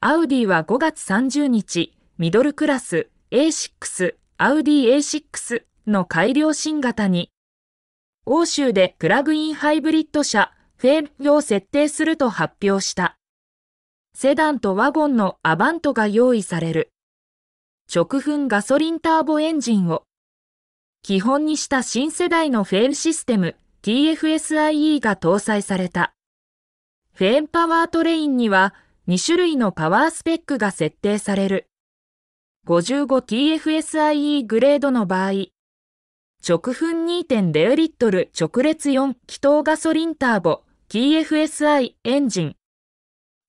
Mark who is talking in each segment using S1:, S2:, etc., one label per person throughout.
S1: アウディは5月30日、ミドルクラス A6、アウディ A6 の改良新型に、欧州でプラグインハイブリッド車、フェーンを設定すると発表した。セダンとワゴンのアバントが用意される。直噴ガソリンターボエンジンを基本にした新世代のフェーンシステム TFSIE が搭載された。フェンパワートレインには2種類のパワースペックが設定される。55TFSIE グレードの場合、直噴2.0リットル直列4気筒ガソリンターボ TFSI エンジン。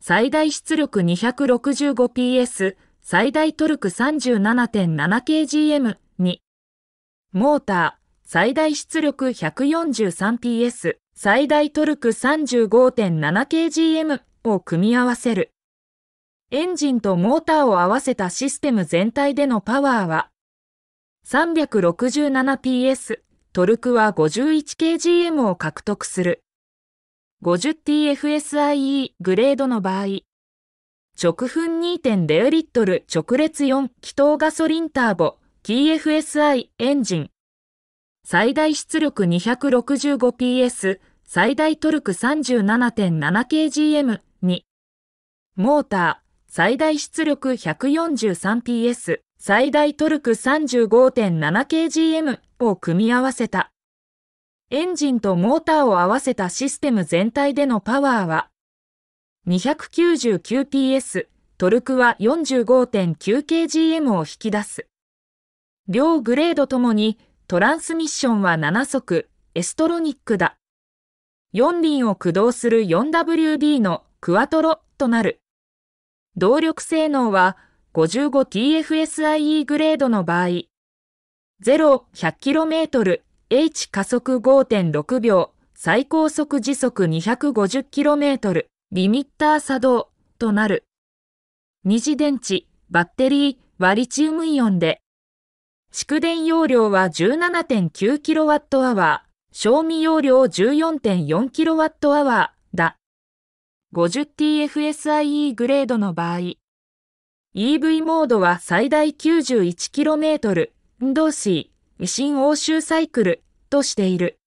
S1: 最大出力 265PS、最大トルク 37.7kgm に。モーター、最大出力 143PS、最大トルク 35.7kgm を組み合わせる。エンジンとモーターを合わせたシステム全体でのパワーは 367PS、トルクは 51kgm を獲得する。50TFSIE グレードの場合、直噴2.0リットル直列4気筒ガソリンターボ TFSI エンジン。最大出力 265PS、最大トルク 37.7kgm 2モーター最大出力 143PS 最大トルク 35.7kgm を組み合わせたエンジンとモーターを合わせたシステム全体でのパワーは 299PS トルクは 45.9kgm を引き出す両グレードともにトランスミッションは7速エストロニックだ4輪を駆動する 4WD のクワトロとなる。動力性能は 55TFSIE グレードの場合、0-100km、H 加速5.6秒、最高速時速 250km、リミッター作動となる。二次電池、バッテリーはリチウムイオンで、蓄電容量は 17.9kWh、賞味容量 14.4kWh だ。50TFSIE グレードの場合、EV モードは最大 91km、運動水、未進欧州サイクルとしている。